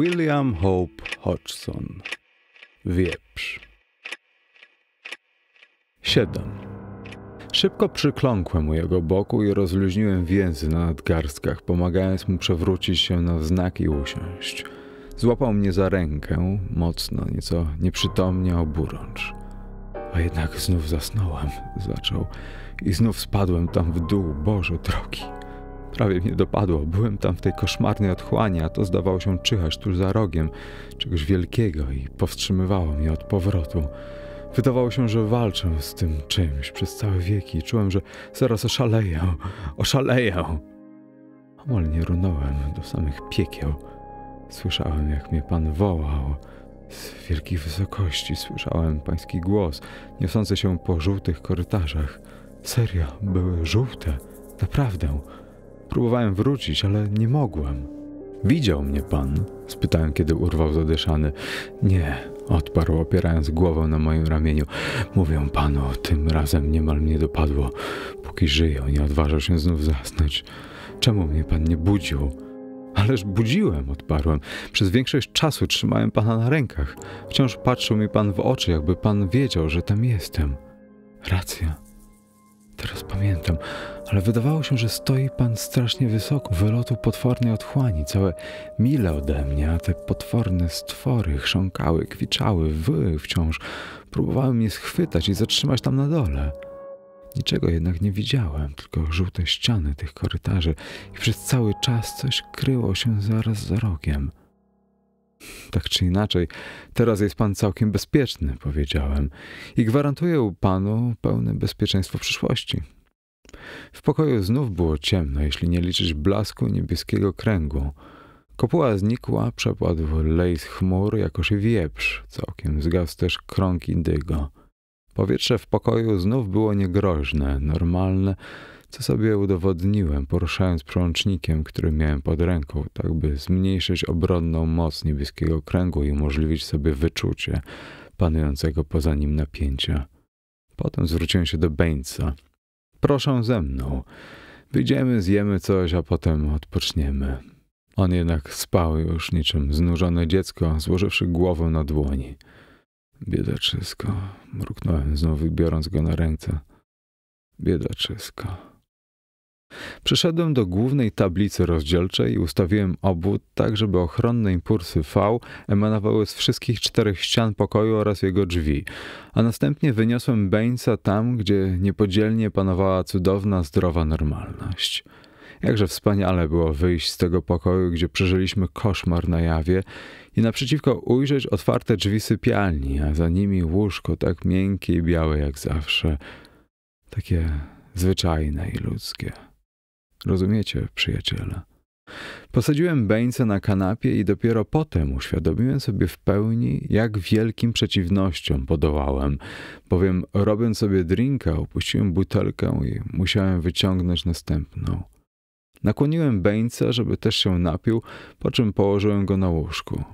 William Hope Hodgson Wieprz 7. Szybko przykląkłem u jego boku i rozluźniłem więzy na nadgarstkach, pomagając mu przewrócić się na znak i usiąść. Złapał mnie za rękę, mocno, nieco nieprzytomnie oburącz. A jednak znów zasnąłem, zaczął, i znów spadłem tam w dół, Boże drogi. Prawie mnie dopadło. Byłem tam w tej koszmarnej otchłani, a to zdawało się czyhać tuż za rogiem czegoś wielkiego i powstrzymywało mnie od powrotu. Wydawało się, że walczę z tym czymś przez całe wieki. Czułem, że zaraz oszaleję, oszaleję. Omal nie runąłem do samych piekieł. Słyszałem, jak mnie pan wołał z wielkich wysokości. Słyszałem pański głos, niosący się po żółtych korytarzach. Serio, były żółte, naprawdę. Próbowałem wrócić, ale nie mogłem. Widział mnie pan? spytałem, kiedy urwał zadyszany. Nie, odparł, opierając głowę na moim ramieniu. Mówię panu, tym razem niemal mnie dopadło. Póki żyję, nie odważał się znów zasnąć. Czemu mnie pan nie budził? Ależ budziłem, odparłem. Przez większość czasu trzymałem pana na rękach. Wciąż patrzył mi pan w oczy, jakby pan wiedział, że tam jestem. Racja Teraz pamiętam, ale wydawało się, że stoi pan strasznie wysoko, wylotu potwornej otchłani, całe mile ode mnie, a te potworne stwory chrząkały, kwiczały, wyły wciąż. Próbowały mnie schwytać i zatrzymać tam na dole. Niczego jednak nie widziałem, tylko żółte ściany tych korytarzy i przez cały czas coś kryło się zaraz za rogiem. Tak czy inaczej, teraz jest pan całkiem bezpieczny, powiedziałem, i gwarantuję panu pełne bezpieczeństwo przyszłości. W pokoju znów było ciemno, jeśli nie liczyć blasku niebieskiego kręgu. Kopuła znikła, przepadł lejs chmur, jakoż i wieprz. Całkiem zgasł też krąg indygo. Powietrze w pokoju znów było niegroźne, normalne, co sobie udowodniłem, poruszając przełącznikiem, który miałem pod ręką, tak by zmniejszyć obronną moc niebieskiego kręgu i umożliwić sobie wyczucie panującego poza nim napięcia. Potem zwróciłem się do Beńca. Proszę ze mną. Wyjdziemy, zjemy coś, a potem odpoczniemy. On jednak spał już niczym znużone dziecko, złożywszy głowę na dłoni. Biedaczysko, mruknąłem znowu, biorąc go na ręce. Biedaczysko. Przyszedłem do głównej tablicy rozdzielczej i ustawiłem obwód tak, żeby ochronne impulsy V emanowały z wszystkich czterech ścian pokoju oraz jego drzwi, a następnie wyniosłem Bainsa tam, gdzie niepodzielnie panowała cudowna, zdrowa normalność. Jakże wspaniale było wyjść z tego pokoju, gdzie przeżyliśmy koszmar na jawie i naprzeciwko ujrzeć otwarte drzwi sypialni, a za nimi łóżko tak miękkie i białe jak zawsze. Takie zwyczajne i ludzkie. Rozumiecie, przyjaciele? Posadziłem Beńce na kanapie i dopiero potem uświadomiłem sobie w pełni, jak wielkim przeciwnościom podołałem, bowiem robiąc sobie drinka, upuściłem butelkę i musiałem wyciągnąć następną. Nakłoniłem Beńca, żeby też się napił, po czym położyłem go na łóżku.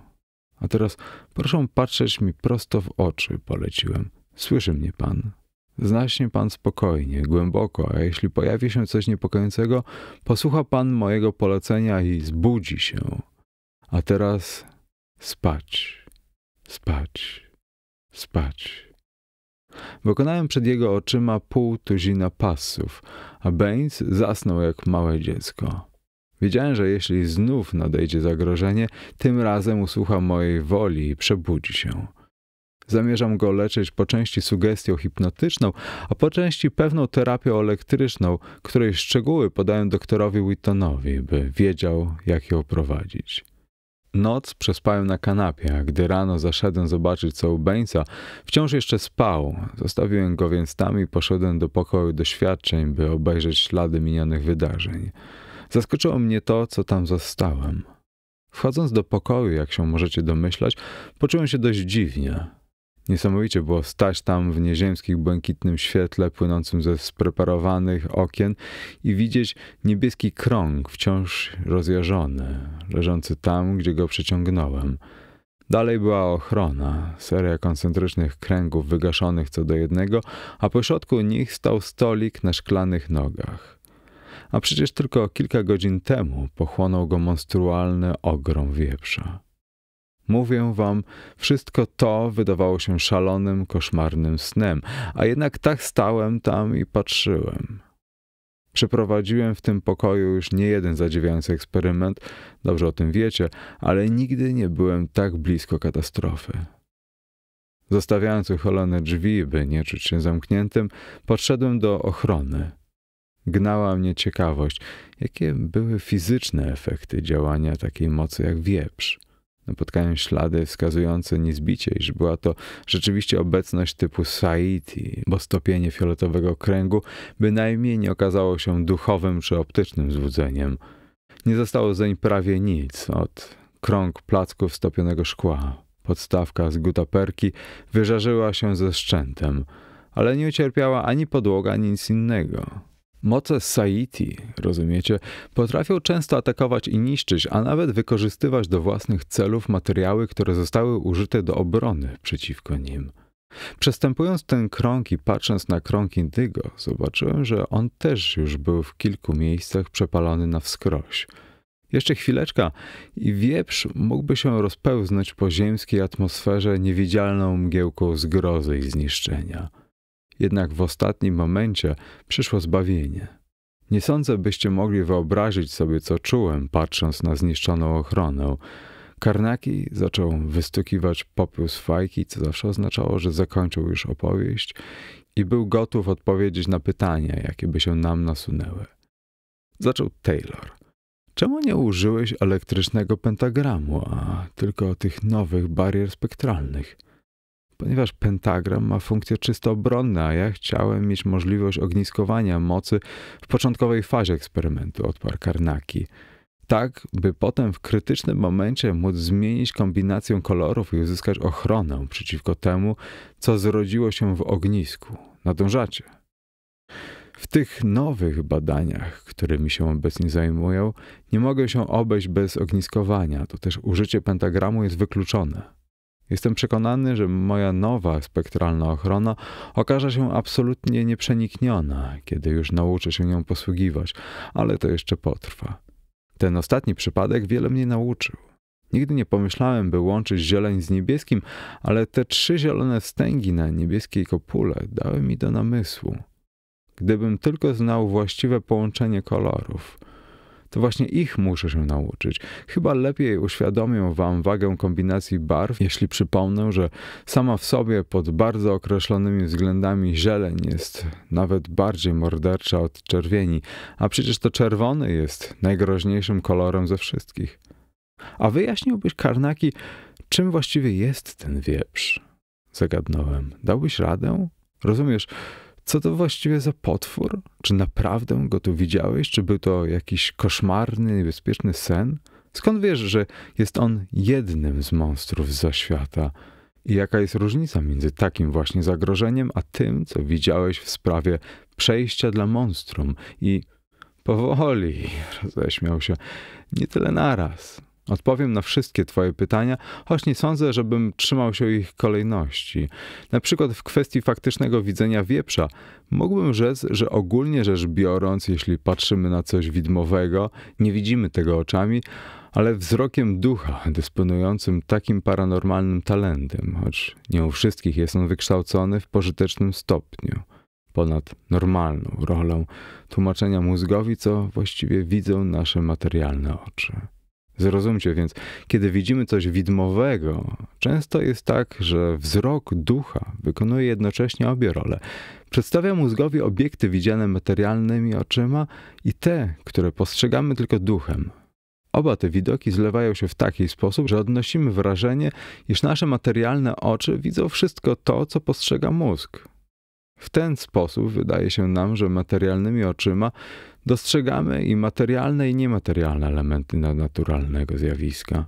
A teraz proszę patrzeć mi prosto w oczy, poleciłem. Słyszy mnie pan. Znaśnie Pan spokojnie, głęboko, a jeśli pojawi się coś niepokojącego, posłucha Pan mojego polecenia i zbudzi się. A teraz spać, spać, spać. Wykonałem przed jego oczyma pół tuzina pasów, a Baines zasnął jak małe dziecko. Wiedziałem, że jeśli znów nadejdzie zagrożenie, tym razem usłucha mojej woli i przebudzi się. Zamierzam go leczyć po części sugestią hipnotyczną, a po części pewną terapią elektryczną, której szczegóły podałem doktorowi Whittonowi, by wiedział, jak ją prowadzić. Noc przespałem na kanapie, a gdy rano zaszedłem zobaczyć co u Bainsa, wciąż jeszcze spał. Zostawiłem go więc tam i poszedłem do pokoju doświadczeń, by obejrzeć ślady minionych wydarzeń. Zaskoczyło mnie to, co tam zastałem. Wchodząc do pokoju, jak się możecie domyślać, poczułem się dość dziwnie. Niesamowicie było stać tam w nieziemskich błękitnym świetle płynącym ze spreparowanych okien i widzieć niebieski krąg wciąż rozjarzony, leżący tam, gdzie go przeciągnąłem. Dalej była ochrona, seria koncentrycznych kręgów wygaszonych co do jednego, a pośrodku nich stał stolik na szklanych nogach. A przecież tylko kilka godzin temu pochłonął go monstrualny ogrom wieprza. Mówię wam, wszystko to wydawało się szalonym, koszmarnym snem, a jednak tak stałem tam i patrzyłem. Przeprowadziłem w tym pokoju już nie jeden zadziwiający eksperyment, dobrze o tym wiecie, ale nigdy nie byłem tak blisko katastrofy. Zostawiając uchylone drzwi, by nie czuć się zamkniętym, podszedłem do ochrony. Gnała mnie ciekawość, jakie były fizyczne efekty działania takiej mocy jak wieprz. Napotkałem ślady wskazujące niezbicie, iż była to rzeczywiście obecność typu Saiti, bo stopienie fioletowego kręgu bynajmniej nie okazało się duchowym czy optycznym złudzeniem. Nie zostało zeń prawie nic, od krąg placków stopionego szkła. Podstawka z gutaperki wyżarzyła się ze szczętem, ale nie ucierpiała ani podłoga, ani nic innego. Moce Saiti, rozumiecie, potrafią często atakować i niszczyć, a nawet wykorzystywać do własnych celów materiały, które zostały użyte do obrony przeciwko nim. Przestępując ten krąg i patrząc na krąg Indygo, zobaczyłem, że on też już był w kilku miejscach przepalony na wskroś. Jeszcze chwileczka i wieprz mógłby się rozpełznąć po ziemskiej atmosferze niewidzialną mgiełką zgrozy i zniszczenia jednak w ostatnim momencie przyszło zbawienie. Nie sądzę, byście mogli wyobrazić sobie, co czułem, patrząc na zniszczoną ochronę. Karnaki zaczął wystukiwać popiół z fajki, co zawsze oznaczało, że zakończył już opowieść i był gotów odpowiedzieć na pytania, jakie by się nam nasunęły. Zaczął Taylor. Czemu nie użyłeś elektrycznego pentagramu, a tylko tych nowych barier spektralnych? ponieważ pentagram ma funkcję czysto obronne, a ja chciałem mieć możliwość ogniskowania mocy w początkowej fazie eksperymentu, odparł Karnaki. Tak, by potem w krytycznym momencie móc zmienić kombinację kolorów i uzyskać ochronę przeciwko temu, co zrodziło się w ognisku. Nadążacie. W tych nowych badaniach, którymi się obecnie zajmują, nie mogę się obejść bez ogniskowania, to też użycie pentagramu jest wykluczone. Jestem przekonany, że moja nowa spektralna ochrona okaże się absolutnie nieprzenikniona, kiedy już nauczę się nią posługiwać, ale to jeszcze potrwa. Ten ostatni przypadek wiele mnie nauczył. Nigdy nie pomyślałem, by łączyć zieleń z niebieskim, ale te trzy zielone wstęgi na niebieskiej kopule dały mi do namysłu. Gdybym tylko znał właściwe połączenie kolorów – to właśnie ich muszę się nauczyć. Chyba lepiej uświadomię wam wagę kombinacji barw, jeśli przypomnę, że sama w sobie pod bardzo określonymi względami zieleń jest nawet bardziej mordercza od czerwieni, a przecież to czerwony jest najgroźniejszym kolorem ze wszystkich. A wyjaśniłbyś Karnaki, czym właściwie jest ten wieprz? Zagadnąłem. Dałbyś radę? Rozumiesz, co to właściwie za potwór? Czy naprawdę go tu widziałeś? Czy był to jakiś koszmarny, niebezpieczny sen? Skąd wiesz, że jest on jednym z monstrów z zaświata? I jaka jest różnica między takim właśnie zagrożeniem, a tym, co widziałeś w sprawie przejścia dla monstrum? I powoli, roześmiał się, nie tyle naraz. Odpowiem na wszystkie Twoje pytania, choć nie sądzę, żebym trzymał się ich kolejności. Na przykład w kwestii faktycznego widzenia wieprza, mógłbym rzec, że ogólnie rzecz biorąc, jeśli patrzymy na coś widmowego, nie widzimy tego oczami, ale wzrokiem ducha dysponującym takim paranormalnym talentem, choć nie u wszystkich jest on wykształcony w pożytecznym stopniu ponad normalną rolą tłumaczenia mózgowi, co właściwie widzą nasze materialne oczy. Zrozumcie więc, kiedy widzimy coś widmowego, często jest tak, że wzrok ducha wykonuje jednocześnie obie role. Przedstawia mózgowi obiekty widziane materialnymi oczyma i te, które postrzegamy tylko duchem. Oba te widoki zlewają się w taki sposób, że odnosimy wrażenie, iż nasze materialne oczy widzą wszystko to, co postrzega mózg. W ten sposób wydaje się nam, że materialnymi oczyma dostrzegamy i materialne, i niematerialne elementy naturalnego zjawiska.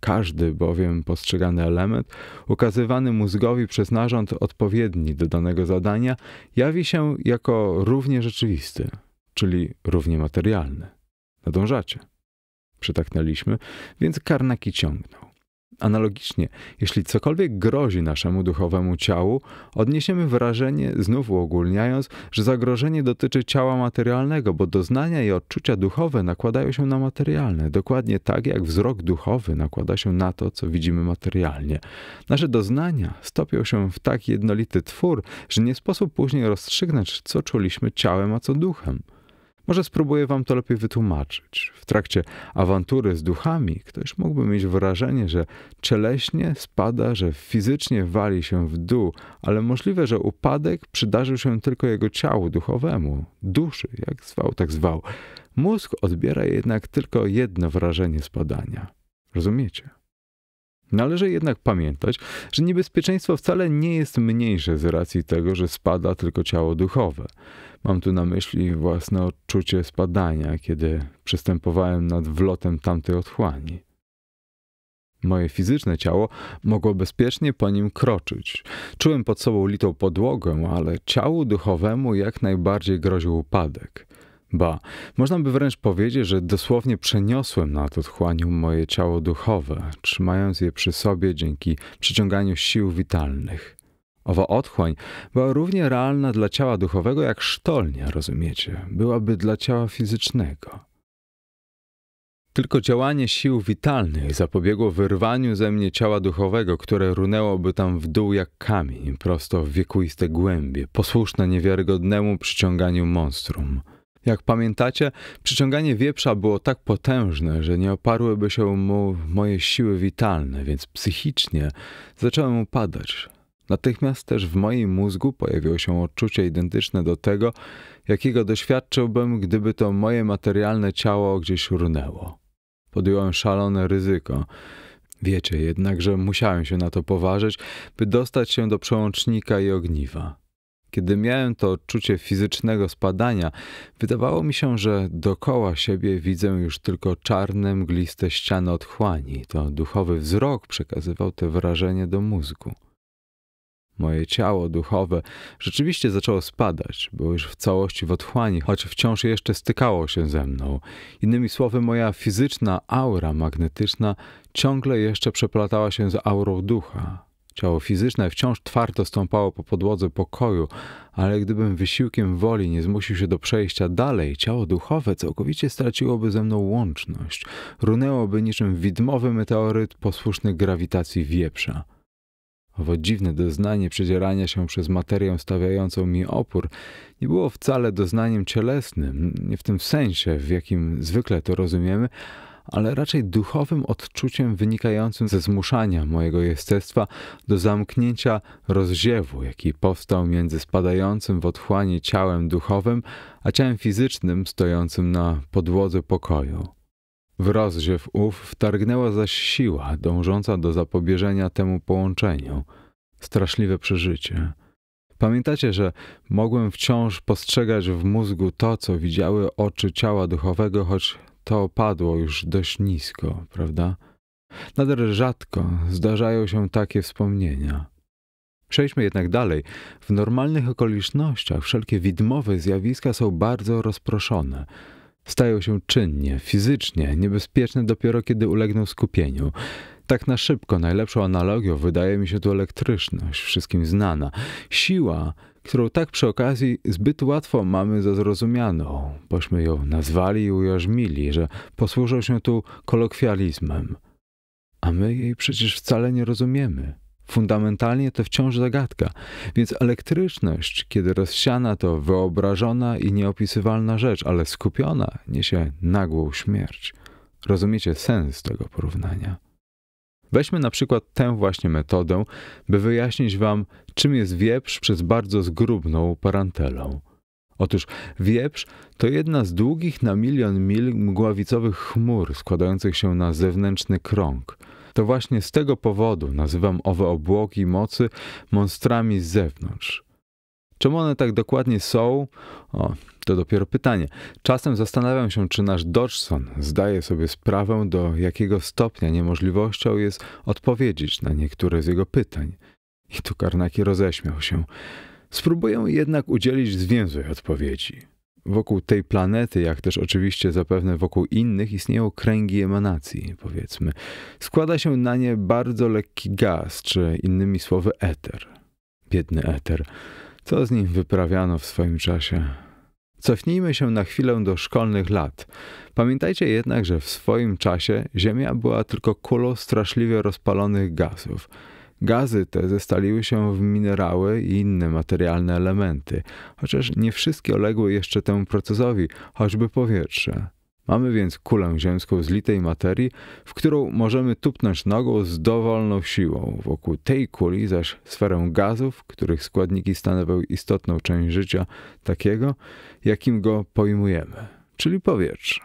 Każdy bowiem postrzegany element, ukazywany mózgowi przez narząd odpowiedni do danego zadania, jawi się jako równie rzeczywisty, czyli równie materialny. Nadążacie. Przytaknęliśmy, więc karnaki ciągnął. Analogicznie, jeśli cokolwiek grozi naszemu duchowemu ciału, odniesiemy wrażenie, znów uogólniając, że zagrożenie dotyczy ciała materialnego, bo doznania i odczucia duchowe nakładają się na materialne, dokładnie tak jak wzrok duchowy nakłada się na to, co widzimy materialnie. Nasze doznania stopią się w tak jednolity twór, że nie sposób później rozstrzygnąć, co czuliśmy ciałem, a co duchem. Może spróbuję wam to lepiej wytłumaczyć. W trakcie awantury z duchami ktoś mógłby mieć wrażenie, że czeleśnie spada, że fizycznie wali się w dół, ale możliwe, że upadek przydarzył się tylko jego ciału duchowemu, duszy, jak zwał, tak zwał. Mózg odbiera jednak tylko jedno wrażenie spadania. Rozumiecie? Należy jednak pamiętać, że niebezpieczeństwo wcale nie jest mniejsze z racji tego, że spada tylko ciało duchowe. Mam tu na myśli własne odczucie spadania, kiedy przystępowałem nad wlotem tamtej otchłani. Moje fizyczne ciało mogło bezpiecznie po nim kroczyć. Czułem pod sobą litą podłogę, ale ciału duchowemu jak najbardziej groził upadek. Ba, można by wręcz powiedzieć, że dosłownie przeniosłem na to otchłaniu moje ciało duchowe, trzymając je przy sobie dzięki przyciąganiu sił witalnych. Owa otchłań była równie realna dla ciała duchowego jak sztolnia, rozumiecie, byłaby dla ciała fizycznego. Tylko działanie sił witalnych zapobiegło wyrwaniu ze mnie ciała duchowego, które runęłoby tam w dół jak kamień, prosto w wiekuiste głębie, posłuszne niewiarygodnemu przyciąganiu monstrum – jak pamiętacie, przyciąganie wieprza było tak potężne, że nie oparłyby się mu moje siły witalne, więc psychicznie zacząłem upadać. Natychmiast też w moim mózgu pojawiło się odczucie identyczne do tego, jakiego doświadczyłbym, gdyby to moje materialne ciało gdzieś runęło. Podjąłem szalone ryzyko. Wiecie jednak, że musiałem się na to poważyć, by dostać się do przełącznika i ogniwa. Kiedy miałem to odczucie fizycznego spadania, wydawało mi się, że dokoła siebie widzę już tylko czarne, mgliste ściany otchłani. To duchowy wzrok przekazywał te wrażenie do mózgu. Moje ciało duchowe rzeczywiście zaczęło spadać, było już w całości w otchłani, choć wciąż jeszcze stykało się ze mną. Innymi słowy, moja fizyczna aura magnetyczna ciągle jeszcze przeplatała się z aurą ducha. Ciało fizyczne wciąż twardo stąpało po podłodze pokoju, ale gdybym wysiłkiem woli nie zmusił się do przejścia dalej, ciało duchowe całkowicie straciłoby ze mną łączność, runęłoby niczym widmowy meteoryt posłuszny grawitacji wieprza. Owo dziwne doznanie przedzierania się przez materię stawiającą mi opór nie było wcale doznaniem cielesnym, nie w tym sensie, w jakim zwykle to rozumiemy, ale raczej duchowym odczuciem wynikającym ze zmuszania mojego jestestwa do zamknięcia rozziewu, jaki powstał między spadającym w otchłanie ciałem duchowym, a ciałem fizycznym stojącym na podłodze pokoju. W rozdziew ów wtargnęła zaś siła dążąca do zapobieżenia temu połączeniu. Straszliwe przeżycie. Pamiętacie, że mogłem wciąż postrzegać w mózgu to, co widziały oczy ciała duchowego, choć to padło już dość nisko, prawda? Nadal rzadko zdarzają się takie wspomnienia. Przejdźmy jednak dalej. W normalnych okolicznościach wszelkie widmowe zjawiska są bardzo rozproszone. Stają się czynnie, fizycznie, niebezpieczne dopiero kiedy ulegną skupieniu. Tak na szybko najlepszą analogią wydaje mi się tu elektryczność, wszystkim znana. Siła którą tak przy okazji zbyt łatwo mamy za zrozumianą, bośmy ją nazwali i ujarzmili, że posłużą się tu kolokwializmem. A my jej przecież wcale nie rozumiemy. Fundamentalnie to wciąż zagadka, więc elektryczność, kiedy rozsiana, to wyobrażona i nieopisywalna rzecz, ale skupiona niesie nagłą śmierć. Rozumiecie sens tego porównania? Weźmy na przykład tę właśnie metodę, by wyjaśnić Wam, czym jest wieprz przez bardzo zgrubną parantelą. Otóż wieprz to jedna z długich na milion mil mgławicowych chmur składających się na zewnętrzny krąg. To właśnie z tego powodu nazywam owe obłoki mocy monstrami z zewnątrz. Czemu one tak dokładnie są? O, to dopiero pytanie. Czasem zastanawiam się, czy nasz Dodgson zdaje sobie sprawę, do jakiego stopnia niemożliwością jest odpowiedzieć na niektóre z jego pytań. I tu Karnaki roześmiał się. Spróbuję jednak udzielić zwięzłej odpowiedzi. Wokół tej planety, jak też oczywiście zapewne wokół innych, istnieją kręgi emanacji, powiedzmy. Składa się na nie bardzo lekki gaz, czy innymi słowy eter. Biedny eter co z nim wyprawiano w swoim czasie? Cofnijmy się na chwilę do szkolnych lat. Pamiętajcie jednak, że w swoim czasie Ziemia była tylko kulą straszliwie rozpalonych gazów. Gazy te zestaliły się w minerały i inne materialne elementy, chociaż nie wszystkie uległy jeszcze temu procesowi, choćby powietrze. Mamy więc kulę ziemską z litej materii, w którą możemy tupnąć nogą z dowolną siłą. Wokół tej kuli zaś sferę gazów, których składniki stanowią istotną część życia takiego, jakim go pojmujemy, czyli powietrze.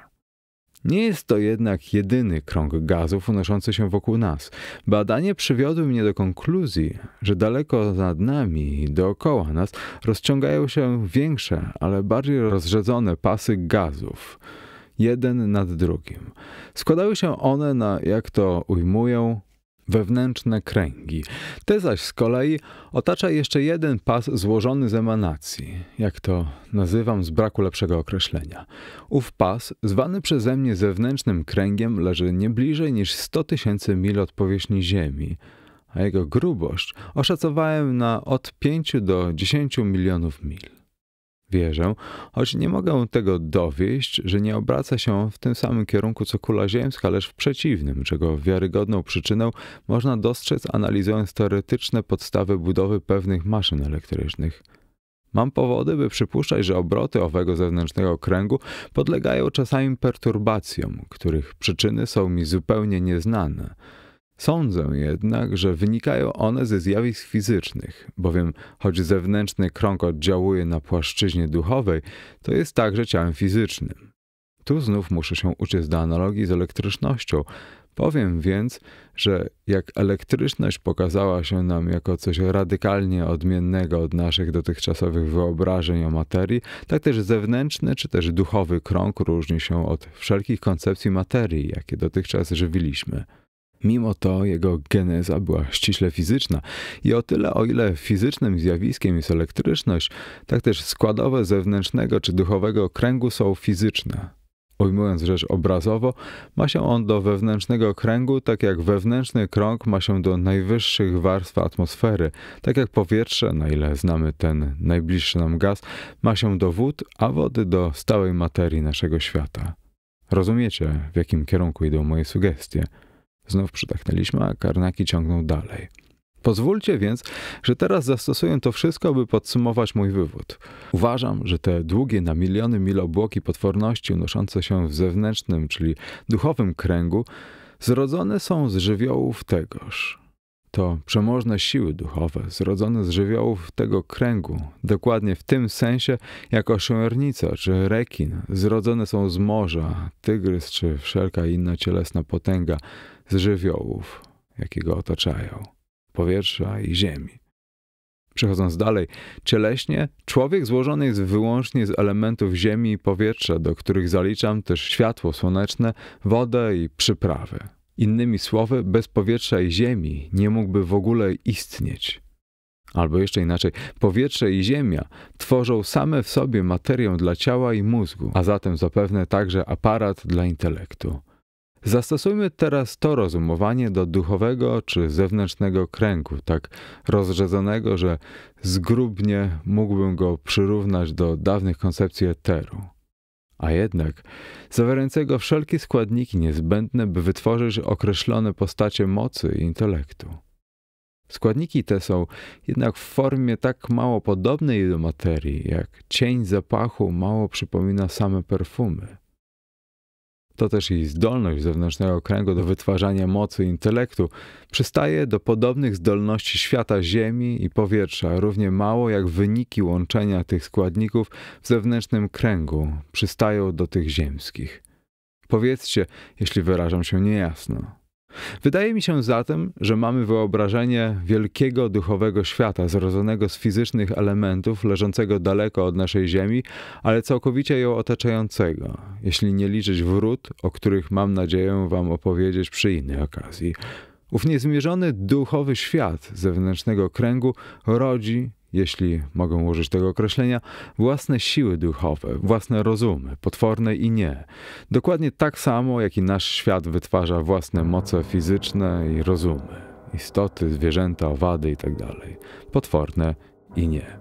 Nie jest to jednak jedyny krąg gazów unoszący się wokół nas. Badanie przywiodły mnie do konkluzji, że daleko nad nami i dookoła nas rozciągają się większe, ale bardziej rozrzedzone pasy gazów – jeden nad drugim. Składały się one na, jak to ujmują, wewnętrzne kręgi. Te zaś z kolei otacza jeszcze jeden pas złożony z emanacji, jak to nazywam z braku lepszego określenia. Ów pas, zwany przeze mnie zewnętrznym kręgiem, leży nie bliżej niż 100 tysięcy mil od powierzchni Ziemi, a jego grubość oszacowałem na od 5 do 10 milionów mil. Wierzę, choć nie mogę tego dowieść, że nie obraca się w tym samym kierunku co kula ziemska, lecz w przeciwnym, czego wiarygodną przyczynę można dostrzec analizując teoretyczne podstawy budowy pewnych maszyn elektrycznych. Mam powody, by przypuszczać, że obroty owego zewnętrznego kręgu podlegają czasami perturbacjom, których przyczyny są mi zupełnie nieznane. Sądzę jednak, że wynikają one ze zjawisk fizycznych, bowiem choć zewnętrzny krąg oddziałuje na płaszczyźnie duchowej, to jest także ciałem fizycznym. Tu znów muszę się uciec do analogii z elektrycznością. Powiem więc, że jak elektryczność pokazała się nam jako coś radykalnie odmiennego od naszych dotychczasowych wyobrażeń o materii, tak też zewnętrzny czy też duchowy krąg różni się od wszelkich koncepcji materii, jakie dotychczas żywiliśmy. Mimo to jego geneza była ściśle fizyczna i o tyle, o ile fizycznym zjawiskiem jest elektryczność, tak też składowe zewnętrznego czy duchowego kręgu są fizyczne. Ujmując rzecz obrazowo, ma się on do wewnętrznego kręgu, tak jak wewnętrzny krąg ma się do najwyższych warstw atmosfery, tak jak powietrze, na ile znamy ten najbliższy nam gaz, ma się do wód, a wody do stałej materii naszego świata. Rozumiecie, w jakim kierunku idą moje sugestie. Znów przytachnęliśmy, a Karnaki ciągnął dalej. Pozwólcie więc, że teraz zastosuję to wszystko, by podsumować mój wywód. Uważam, że te długie na miliony mil obłoki potworności unoszące się w zewnętrznym, czyli duchowym kręgu, zrodzone są z żywiołów tegoż to przemożne siły duchowe, zrodzone z żywiołów tego kręgu, dokładnie w tym sensie, jak osiołernica czy rekin, zrodzone są z morza, tygrys czy wszelka inna cielesna potęga, z żywiołów, jakie go otaczają, powietrza i ziemi. Przechodząc dalej, cieleśnie, człowiek złożony jest wyłącznie z elementów ziemi i powietrza, do których zaliczam też światło słoneczne, wodę i przyprawy. Innymi słowy, bez powietrza i ziemi nie mógłby w ogóle istnieć. Albo jeszcze inaczej, powietrze i ziemia tworzą same w sobie materię dla ciała i mózgu, a zatem zapewne także aparat dla intelektu. Zastosujmy teraz to rozumowanie do duchowego czy zewnętrznego kręgu, tak rozrzedzonego, że zgrubnie mógłbym go przyrównać do dawnych koncepcji eteru. A jednak zawierającego wszelkie składniki niezbędne, by wytworzyć określone postacie mocy i intelektu. Składniki te są jednak w formie tak mało podobnej do materii, jak cień zapachu mało przypomina same perfumy to też jej zdolność zewnętrznego kręgu do wytwarzania mocy intelektu, przystaje do podobnych zdolności świata Ziemi i powietrza, równie mało jak wyniki łączenia tych składników w zewnętrznym kręgu przystają do tych ziemskich. Powiedzcie, jeśli wyrażam się niejasno. Wydaje mi się zatem, że mamy wyobrażenie wielkiego duchowego świata, zrodzonego z fizycznych elementów, leżącego daleko od naszej Ziemi, ale całkowicie ją otaczającego, jeśli nie liczyć wrót, o których mam nadzieję Wam opowiedzieć przy innej okazji. Ów niezmierzony duchowy świat zewnętrznego kręgu rodzi, jeśli mogą użyć tego określenia, własne siły duchowe, własne rozumy, potworne i nie. Dokładnie tak samo, jak i nasz świat wytwarza własne moce fizyczne i rozumy, istoty, zwierzęta, owady itd. Tak potworne i nie.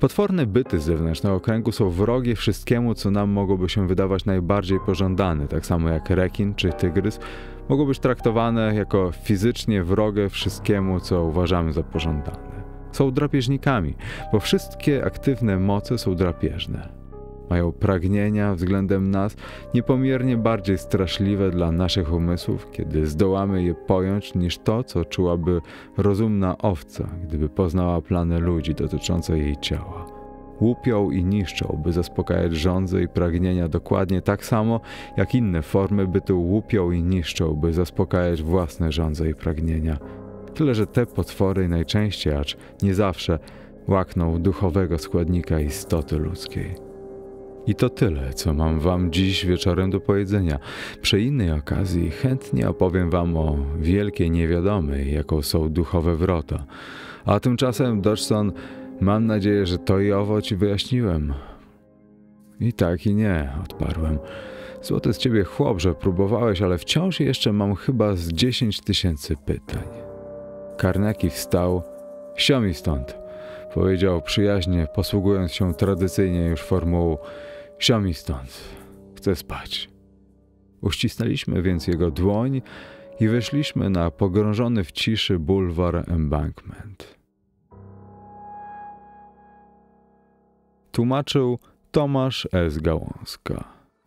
Potworne byty z zewnętrznego kręgu są wrogie wszystkiemu, co nam mogłoby się wydawać najbardziej pożądane, tak samo jak rekin czy tygrys mogą być traktowane jako fizycznie wrogie wszystkiemu, co uważamy za pożądane są drapieżnikami, bo wszystkie aktywne moce są drapieżne. Mają pragnienia względem nas niepomiernie bardziej straszliwe dla naszych umysłów, kiedy zdołamy je pojąć, niż to, co czułaby rozumna owca, gdyby poznała plany ludzi dotyczące jej ciała łupią i niszczą, by zaspokajać żądze i pragnienia dokładnie tak samo, jak inne formy bytu łupią i niszczą, by zaspokajać własne żądze i pragnienia. Tyle, że te potwory najczęściej, acz nie zawsze, łakną duchowego składnika istoty ludzkiej. I to tyle, co mam wam dziś wieczorem do powiedzenia. Przy innej okazji chętnie opowiem wam o wielkiej niewiadomej, jaką są duchowe wrota. A tymczasem, Dodgson, mam nadzieję, że to i owo ci wyjaśniłem. I tak i nie, odparłem. Złoty z ciebie chłop, że próbowałeś, ale wciąż jeszcze mam chyba z dziesięć tysięcy pytań. Karneki wstał, sio mi stąd, powiedział przyjaźnie, posługując się tradycyjnie już formułą sio mi stąd, chcę spać. Uścisnęliśmy więc jego dłoń i wyszliśmy na pogrążony w ciszy bulwar Embankment. Tłumaczył Tomasz S. Gałązka.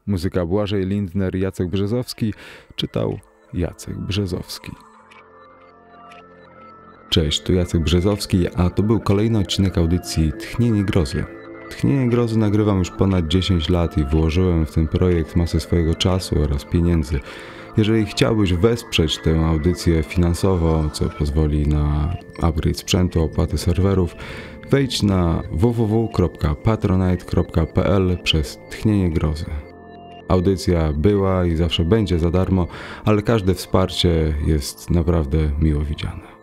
Muzyka Błażej Lindner, Jacek Brzezowski, czytał Jacek Brzezowski. Cześć, tu Jacek Brzezowski, a to był kolejny odcinek audycji Tchnienie Grozy. Tchnienie Grozy nagrywam już ponad 10 lat i włożyłem w ten projekt masę swojego czasu oraz pieniędzy. Jeżeli chciałbyś wesprzeć tę audycję finansowo, co pozwoli na upgrade sprzętu, opłaty serwerów, wejdź na www.patronite.pl przez Tchnienie Grozy. Audycja była i zawsze będzie za darmo, ale każde wsparcie jest naprawdę miło widziane.